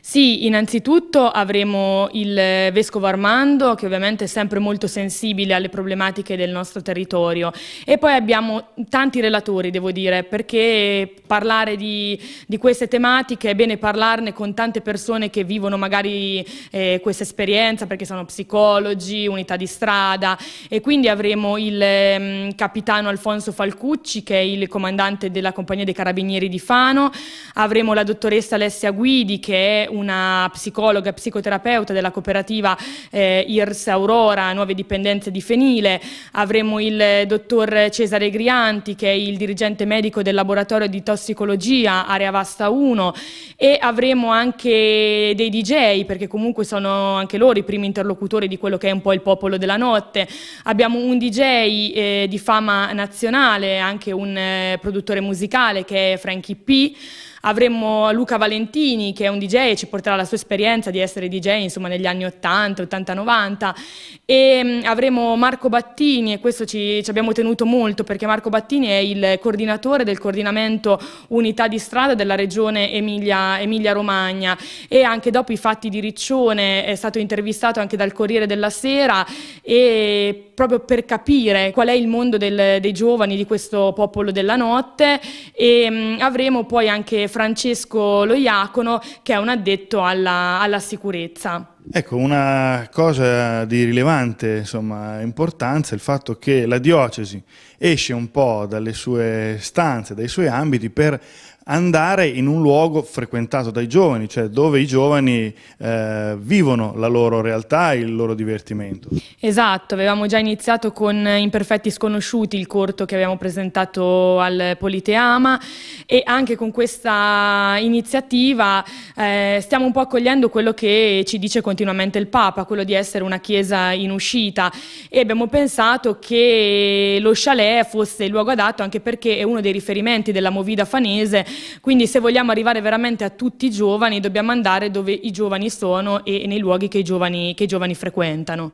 Sì, innanzitutto avremo il Vescovo Armando, che ovviamente è sempre molto sensibile alle problematiche del nostro territorio, e poi abbiamo tanti relatori, devo dire, perché parlare di, di queste tematiche è bene parlarne con tante persone che vivono magari eh, questa esperienza, perché sono psicologi, unità di strada, e quindi avremo il eh, capitano Alfonso Falcucci, che è il comandante della compagnia dei Carabinieri di Fano, avremo la dottoressa Alessia Guidi, che è una psicologa psicoterapeuta della cooperativa eh, IRS Aurora, nuove dipendenze di Fenile, avremo il dottor Cesare Grianti che è il dirigente medico del laboratorio di tossicologia Area Vasta 1 e avremo anche dei DJ perché comunque sono anche loro i primi interlocutori di quello che è un po' il popolo della notte. Abbiamo un DJ eh, di fama nazionale, anche un eh, produttore musicale che è Frankie P. Avremo Luca Valentini che è un DJ e ci porterà la sua esperienza di essere DJ insomma negli anni 80, 80, 90 e mm, avremo Marco Battini e questo ci, ci abbiamo tenuto molto perché Marco Battini è il coordinatore del coordinamento unità di strada della regione Emilia, Emilia Romagna e anche dopo i fatti di Riccione è stato intervistato anche dal Corriere della Sera e proprio per capire qual è il mondo del, dei giovani di questo popolo della notte e mh, mm, avremo poi anche Francesco Loiacono che è un addetto alla, alla sicurezza. Ecco, una cosa di rilevante insomma, importanza è il fatto che la diocesi esce un po' dalle sue stanze, dai suoi ambiti per andare in un luogo frequentato dai giovani, cioè dove i giovani eh, vivono la loro realtà e il loro divertimento. Esatto, avevamo già iniziato con Imperfetti Sconosciuti, il corto che abbiamo presentato al Politeama e anche con questa iniziativa eh, stiamo un po' accogliendo quello che ci dice continuamente continuamente il Papa, quello di essere una chiesa in uscita e abbiamo pensato che lo chalet fosse il luogo adatto anche perché è uno dei riferimenti della movida fanese, quindi se vogliamo arrivare veramente a tutti i giovani dobbiamo andare dove i giovani sono e nei luoghi che i giovani, che i giovani frequentano.